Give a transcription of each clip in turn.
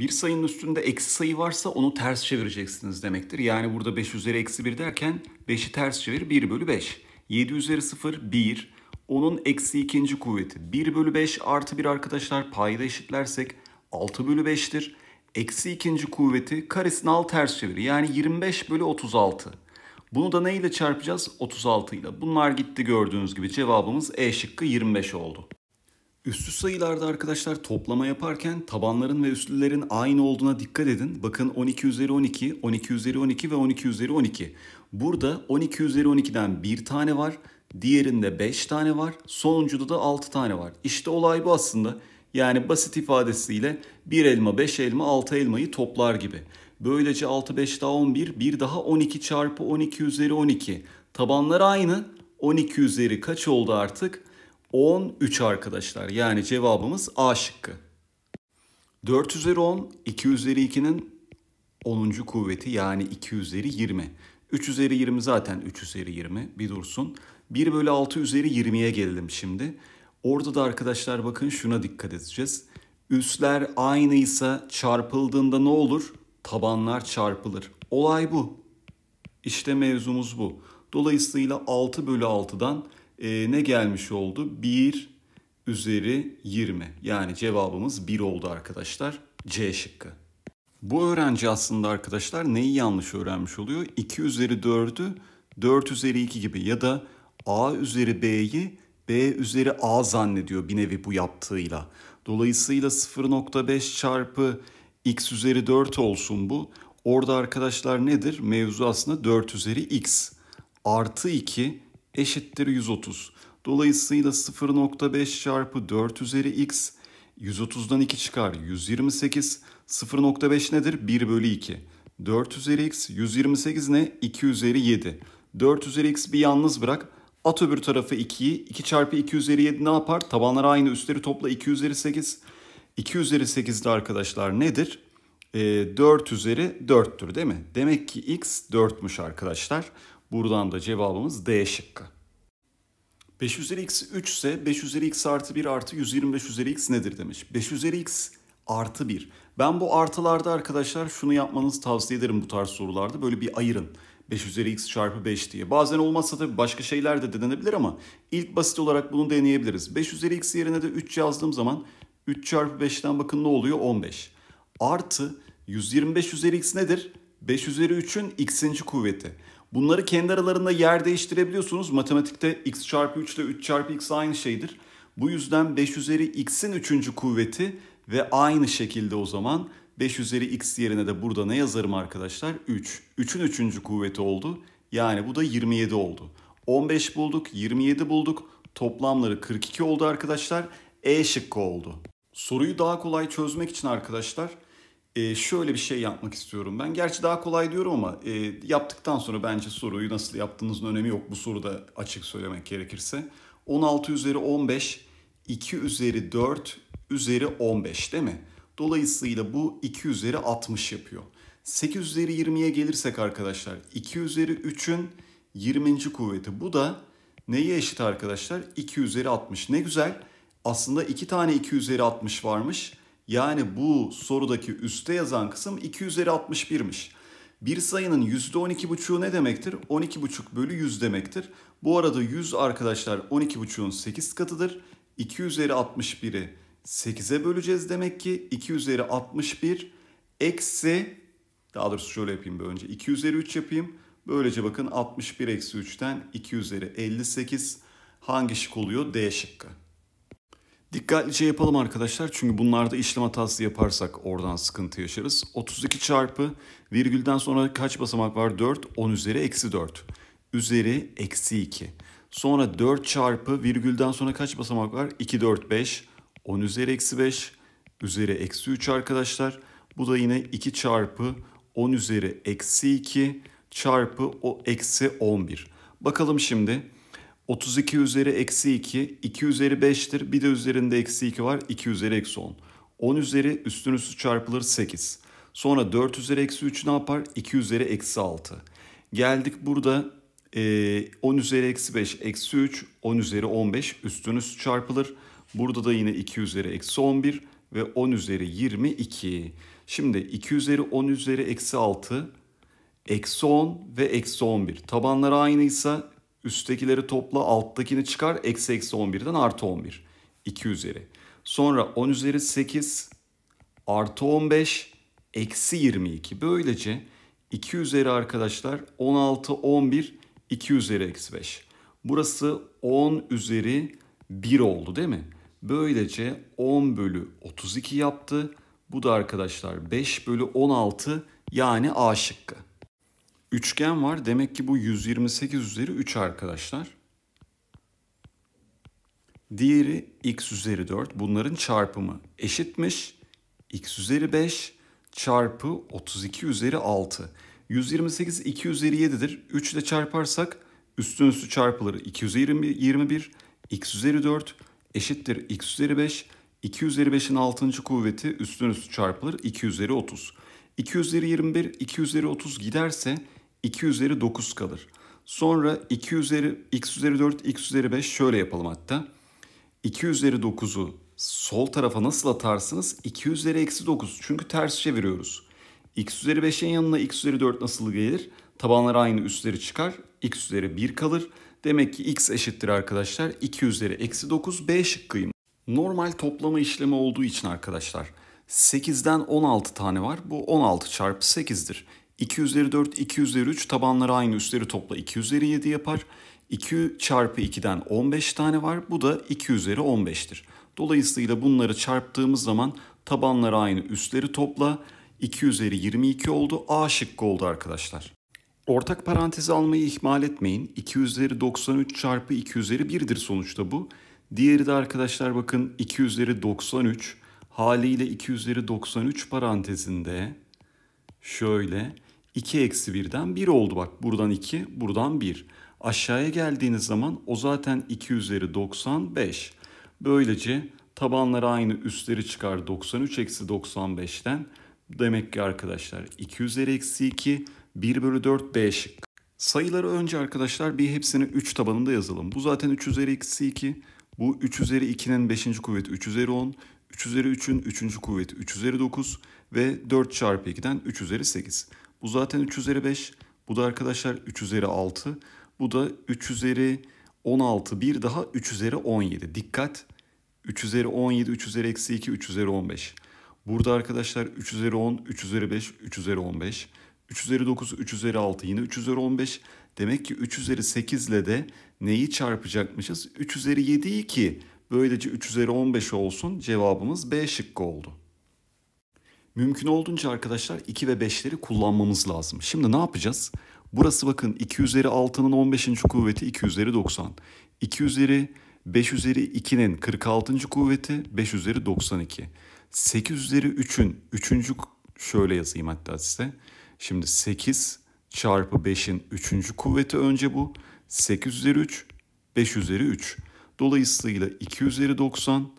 bir sayının üstünde eksi sayı varsa onu ters çevireceksiniz demektir. Yani burada 5 üzeri eksi 1 derken 5'i ters çevir 1 bölü 5. 7 üzeri 0 1. Onun eksi ikinci kuvveti 1 bölü 5 artı 1 arkadaşlar payda eşitlersek 6 bölü 5'tir. Eksi ikinci kuvveti karesini al ters çevir. Yani 25 bölü 36. Bunu da ne ile çarpacağız? 36 ile. Bunlar gitti gördüğünüz gibi cevabımız E şıkkı 25 oldu. Üstü sayılarda arkadaşlar toplama yaparken tabanların ve üstlülerin aynı olduğuna dikkat edin. Bakın 12 üzeri 12, 12 üzeri 12 ve 12 üzeri 12. Burada 12 üzeri 12'den bir tane var. Diğerinde 5 tane var. Sonuncuda da 6 tane var. İşte olay bu aslında. Yani basit ifadesiyle 1 elma, 5 elma, 6 elmayı toplar gibi. Böylece 6, 5 daha 11, 1 daha 12 çarpı 12 üzeri 12. Tabanlar aynı. 12 üzeri kaç oldu artık? 13 arkadaşlar. Yani cevabımız A şıkkı. 4 üzeri 10, 2 üzeri 2'nin 10. kuvveti yani 2 üzeri 20. 3 üzeri 20 zaten 3 üzeri 20 bir dursun. 1 bölü 6 üzeri 20'ye gelelim şimdi. Orada da arkadaşlar bakın şuna dikkat edeceğiz. Üsler aynıysa çarpıldığında ne olur? Tabanlar çarpılır. Olay bu. İşte mevzumuz bu. Dolayısıyla 6 bölü 6'dan e, ne gelmiş oldu? 1 üzeri 20. Yani cevabımız 1 oldu arkadaşlar. C şıkkı. Bu öğrenci aslında arkadaşlar neyi yanlış öğrenmiş oluyor? 2 üzeri 4'ü 4 üzeri 2 gibi ya da A üzeri B'yi B üzeri A zannediyor bir nevi bu yaptığıyla. Dolayısıyla 0.5 çarpı x üzeri 4 olsun bu. Orada arkadaşlar nedir? Mevzu aslında 4 üzeri x artı 2 eşittir 130. Dolayısıyla 0.5 çarpı 4 üzeri x 130'dan 2 çıkar 128. 0.5 nedir? 1 bölü 2. 4 üzeri x 128 ne? 2 üzeri 7. 4 üzeri x bir yalnız bırak. At öbür tarafı 2'yi. 2 çarpı 2 üzeri 7 ne yapar? Tabanlar aynı üstleri topla 2 üzeri 8. 2 üzeri 8 de arkadaşlar nedir? E, ee, 4 üzeri 4'tür değil mi? Demek ki x 4'müş arkadaşlar. Buradan da cevabımız D şıkkı. 5 üzeri x 3 ise 5 üzeri x artı 1 artı 125 üzeri x nedir demiş. 5 üzeri x artı 1. Ben bu artılarda arkadaşlar şunu yapmanızı tavsiye ederim bu tarz sorularda. Böyle bir ayırın. 5 üzeri x çarpı 5 diye. Bazen olmazsa tabii başka şeyler de denenebilir ama ilk basit olarak bunu deneyebiliriz. 5 üzeri x yerine de 3 yazdığım zaman 3 çarpı 5'ten bakın ne oluyor? 15. Artı 125 üzeri x nedir? 5 üzeri 3'ün x'inci kuvveti. Bunları kendi aralarında yer değiştirebiliyorsunuz. Matematikte x çarpı 3 ile 3 çarpı x aynı şeydir. Bu yüzden 5 üzeri x'in 3. kuvveti ve aynı şekilde o zaman 5 üzeri x yerine de burada ne yazarım arkadaşlar? 3. 3'ün 3. kuvveti oldu. Yani bu da 27 oldu. 15 bulduk, 27 bulduk. Toplamları 42 oldu arkadaşlar. E şıkkı oldu. Soruyu daha kolay çözmek için arkadaşlar e, şöyle bir şey yapmak istiyorum ben. Gerçi daha kolay diyorum ama e, yaptıktan sonra bence soruyu nasıl yaptığınızın önemi yok. Bu soruda açık söylemek gerekirse. 16 üzeri 15, 2 üzeri 4 üzeri 15 değil mi? Dolayısıyla bu 2 üzeri 60 yapıyor. 8 üzeri 20'ye gelirsek arkadaşlar 2 üzeri 3'ün 20. kuvveti. Bu da neye eşit arkadaşlar? 2 üzeri 60. Ne güzel. Aslında 2 tane 2 üzeri 60 varmış. Yani bu sorudaki üste yazan kısım 2 üzeri Bir sayının %12,5'u ne demektir? 12,5 bölü 100 demektir. Bu arada 100 arkadaşlar 12,5'un 8 katıdır. 2 üzeri 61'i 8'e böleceğiz demek ki 2 üzeri 61 eksi daha doğrusu şöyle yapayım bir önce 2 üzeri 3 yapayım. Böylece bakın 61 eksi 3'ten 2 üzeri 58 hangi şık oluyor? D şıkkı. Dikkatlice yapalım arkadaşlar çünkü bunlarda işlem hatası yaparsak oradan sıkıntı yaşarız. 32 çarpı virgülden sonra kaç basamak var? 4, 10 üzeri eksi 4. Üzeri eksi 2. Sonra 4 çarpı virgülden sonra kaç basamak var? 2, 4, 5. 10 üzeri eksi 5. Üzeri eksi 3 arkadaşlar. Bu da yine 2 çarpı 10 üzeri eksi 2 çarpı o eksi 11. Bakalım şimdi. 32 üzeri eksi 2, 2 üzeri 5'tir. Bir de üzerinde eksi 2 var. 2 üzeri eksi 10. 10 üzeri üstün üstü çarpılır 8. Sonra 4 üzeri eksi 3 ne yapar? 2 üzeri eksi 6. Geldik burada e, 10 üzeri eksi 5 eksi 3, 10 üzeri 15 üstün üstü çarpılır. Burada da yine 2 üzeri eksi 11 ve 10 üzeri 22. Şimdi 2 üzeri 10 üzeri eksi 6, eksi 10 ve eksi 11. Tabanlar aynıysa Üsttekileri topla alttakini çıkar. Eksi eksi 11'den artı 11. 2 üzeri. Sonra 10 üzeri 8 artı 15 eksi 22. Böylece 2 üzeri arkadaşlar 16, 11, 2 üzeri eksi 5. Burası 10 üzeri 1 oldu değil mi? Böylece 10 bölü 32 yaptı. Bu da arkadaşlar 5 bölü 16 yani A şıkkı. Üçgen var. Demek ki bu 128 üzeri 3 arkadaşlar. Diğeri x üzeri 4. Bunların çarpımı eşitmiş. x üzeri 5 çarpı 32 üzeri 6. 128 2 üzeri 7'dir. 3 ile çarparsak üstün üstü çarpıları 2 üzeri 21, x üzeri 4 eşittir x üzeri 5. 2 üzeri 5'in 6. kuvveti üstün üstü çarpılır 2 üzeri 30. 2 üzeri 21, 2 üzeri 30 giderse 2 üzeri 9 kalır. Sonra 2 üzeri x üzeri 4, x üzeri 5 şöyle yapalım hatta. 2 üzeri 9'u sol tarafa nasıl atarsınız? 2 üzeri eksi 9 çünkü ters çeviriyoruz. x üzeri 5'in yanına x üzeri 4 nasıl gelir? Tabanlar aynı üstleri çıkar. x üzeri 1 kalır. Demek ki x eşittir arkadaşlar. 2 üzeri eksi 9 b şıkkıyım. Normal toplama işlemi olduğu için arkadaşlar 8'den 16 tane var. Bu 16 çarpı 8'dir. 2 üzeri 4, 2 üzeri 3 tabanları aynı üstleri topla 2 üzeri 7 yapar. 2 çarpı 2'den 15 tane var. Bu da 2 üzeri 15'tir. Dolayısıyla bunları çarptığımız zaman tabanları aynı üstleri topla 2 üzeri 22 oldu. A şıkkı oldu arkadaşlar. Ortak parantezi almayı ihmal etmeyin. 2 üzeri 93 çarpı 2 üzeri 1'dir sonuçta bu. Diğeri de arkadaşlar bakın 2 üzeri 93 haliyle 2 üzeri 93 parantezinde şöyle 2 eksi 1'den 1 oldu bak. Buradan 2, buradan 1. Aşağıya geldiğiniz zaman o zaten 2 üzeri 95. Böylece tabanları aynı üstleri çıkar 93 eksi 95'ten. Demek ki arkadaşlar 2 üzeri eksi 2, 1 bölü 4 B şıkkı. Sayıları önce arkadaşlar bir hepsini 3 tabanında yazalım. Bu zaten 3 üzeri eksi 2. Bu 3 üzeri 2'nin 5. kuvveti 3 üzeri 10. 3 üzeri 3'ün 3. kuvveti 3 üzeri 9. Ve 4 çarpı 2'den 3 üzeri 8. Bu zaten 3 üzeri 5. Bu da arkadaşlar 3 üzeri 6. Bu da 3 üzeri 16 bir daha 3 üzeri 17. Dikkat 3 üzeri 17, 3 üzeri eksi 2, 3 üzeri 15. Burada arkadaşlar 3 üzeri 10, 3 üzeri 5, 3 üzeri 15. 3 üzeri 9, 3 üzeri 6 yine 3 üzeri 15. Demek ki 3 üzeri 8 ile de neyi çarpacakmışız? 3 üzeri 7'yi ki böylece 3 üzeri 15 olsun cevabımız B şıkkı oldu. Mümkün olduğunca arkadaşlar 2 ve 5'leri kullanmamız lazım. Şimdi ne yapacağız? Burası bakın 2 üzeri 6'nın 15. kuvveti 2 üzeri 90. 2 üzeri 5 üzeri 2'nin 46. kuvveti 5 üzeri 92. 8 üzeri 3'ün 3. şöyle yazayım hatta size. Şimdi 8 çarpı 5'in 3. kuvveti önce bu. 8 üzeri 3, 5 üzeri 3. Dolayısıyla 2 üzeri 90,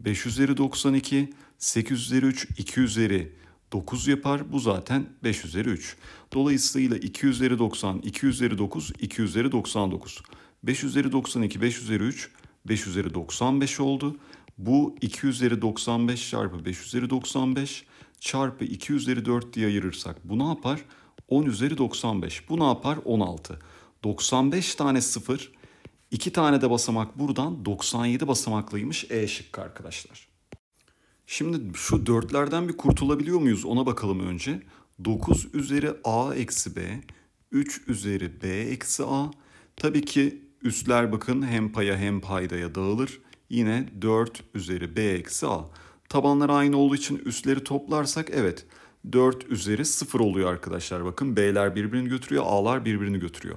5 üzeri 92, 8 üzeri 3 2 üzeri 9 yapar. Bu zaten 5 üzeri 3. Dolayısıyla 2 üzeri 90, 2 üzeri 9, 2 üzeri 99. 5 üzeri 92, 5 üzeri 3, 5 üzeri 95 oldu. Bu 2 üzeri 95 çarpı 5 üzeri 95 çarpı 2 üzeri 4 diye ayırırsak bu ne yapar? 10 üzeri 95. Bu ne yapar? 16. 95 tane 0, 2 tane de basamak buradan 97 basamaklıymış E şıkkı arkadaşlar. Şimdi şu dörtlerden bir kurtulabiliyor muyuz ona bakalım önce. 9 üzeri a eksi b, 3 üzeri b eksi a. Tabii ki üstler bakın hem paya hem paydaya dağılır. Yine 4 üzeri b eksi a. Tabanlar aynı olduğu için üstleri toplarsak evet 4 üzeri 0 oluyor arkadaşlar. Bakın b'ler birbirini götürüyor, a'lar birbirini götürüyor.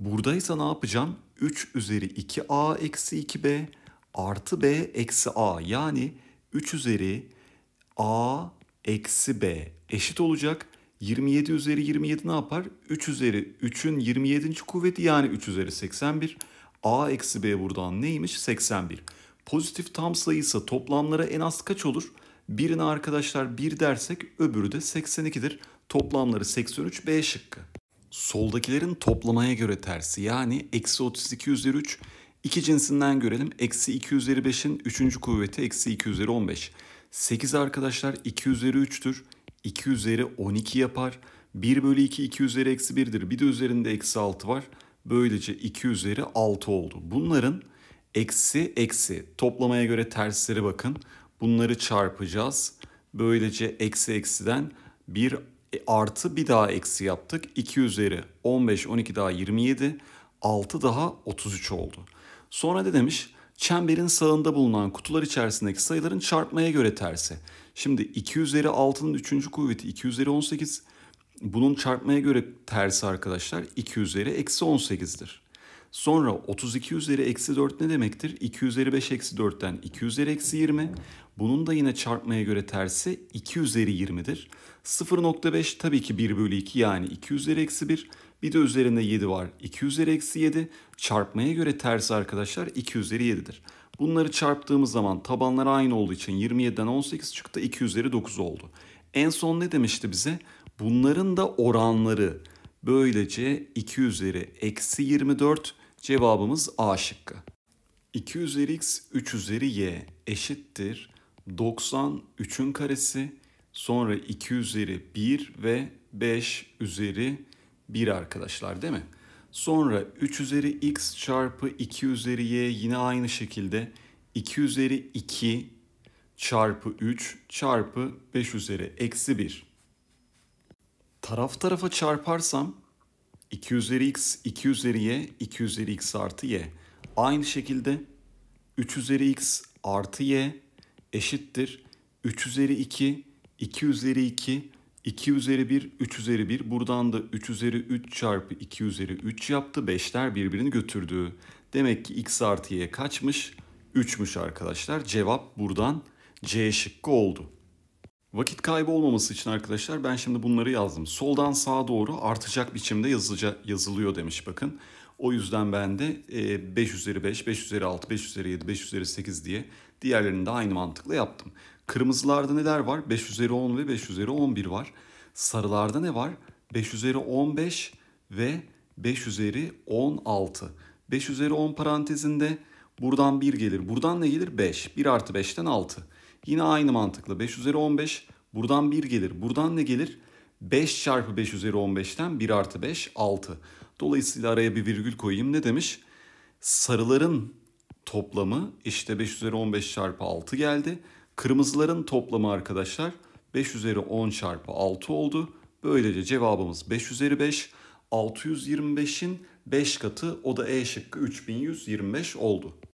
Buradaysa ne yapacağım? 3 üzeri 2a eksi 2b artı b eksi a yani 3 üzeri a eksi b eşit olacak. 27 üzeri 27 ne yapar? 3 üzeri 3'ün 27. kuvveti yani 3 üzeri 81. a eksi b buradan neymiş? 81. Pozitif tam sayısı toplamlara en az kaç olur? Birine arkadaşlar 1 dersek öbürü de 82'dir. Toplamları 83 B şıkkı. Soldakilerin toplamaya göre tersi yani eksi 32 üzeri 3 İki cinsinden görelim. Eksi 2 üzeri 5'in 3. kuvveti eksi 2 üzeri 15. 8 arkadaşlar 2 üzeri 3'tür. 2 üzeri 12 yapar. 1 bölü 2 2 üzeri eksi 1'dir. Bir de üzerinde eksi 6 var. Böylece 2 üzeri 6 oldu. Bunların eksi eksi toplamaya göre tersleri bakın. Bunları çarpacağız. Böylece eksi eksiden 1 artı bir daha eksi yaptık. 2 üzeri 15 12 daha 27 6 daha 33 oldu. Sonra ne demiş? Çemberin sağında bulunan kutular içerisindeki sayıların çarpmaya göre tersi. Şimdi 2 üzeri 6'nın 3. kuvveti 2 üzeri 18 bunun çarpmaya göre tersi arkadaşlar 2 üzeri eksi 18'dir. Sonra 32 üzeri eksi 4 ne demektir? 2 üzeri 5 eksi 4'ten 2 üzeri eksi 20. Bunun da yine çarpmaya göre tersi 2 üzeri 20'dir. 0.5 tabii ki 1 bölü 2 yani 2 üzeri eksi 1. Bir de üzerinde 7 var. 2 üzeri eksi 7. Çarpmaya göre ters arkadaşlar 2 üzeri 7'dir. Bunları çarptığımız zaman tabanlar aynı olduğu için 27'den 18 çıktı. 2 üzeri 9 oldu. En son ne demişti bize? Bunların da oranları. Böylece 2 üzeri eksi 24 cevabımız A şıkkı. 2 üzeri x 3 üzeri y eşittir 90 karesi sonra 2 üzeri 1 ve 5 üzeri 1 arkadaşlar değil mi? Sonra 3 üzeri x çarpı 2 üzeri y yine aynı şekilde 2 üzeri 2 çarpı 3 çarpı 5 üzeri eksi 1. Taraf tarafa çarparsam 2 üzeri x, 2 üzeri y, 2 üzeri x artı y. Aynı şekilde 3 üzeri x artı y eşittir 3 üzeri 2, 2 üzeri 2 2 üzeri 1, 3 üzeri 1. Buradan da 3 üzeri 3 çarpı 2 üzeri 3 yaptı. 5'ler birbirini götürdü. Demek ki x artı y kaçmış? 3'müş arkadaşlar. Cevap buradan C şıkkı oldu. Vakit kaybı olmaması için arkadaşlar ben şimdi bunları yazdım. Soldan sağa doğru artacak biçimde yazıca, yazılıyor demiş bakın. O yüzden ben de 5 e, üzeri 5, 5 üzeri 6, 5 üzeri 7, 5 üzeri 8 diye diğerlerini de aynı mantıkla yaptım. Kırmızılarda neler var? 5 üzeri 10 ve 5 üzeri 11 var. Sarılarda ne var? 5 üzeri 15 ve 5 üzeri 16. 5 üzeri 10 parantezinde buradan 1 gelir. Buradan ne gelir? 5. 1 artı 5'ten 6. Yine aynı mantıkla 5 üzeri 15 buradan 1 gelir. Buradan ne gelir? 5 çarpı 5 üzeri 15'ten 1 artı 5 6. Dolayısıyla araya bir virgül koyayım. Ne demiş? Sarıların toplamı işte 5 üzeri 15 çarpı 6 geldi. Kırmızıların toplamı arkadaşlar 5 üzeri 10 çarpı 6 oldu. Böylece cevabımız 5 üzeri 5. 625'in 5 katı o da E şıkkı 3125 oldu.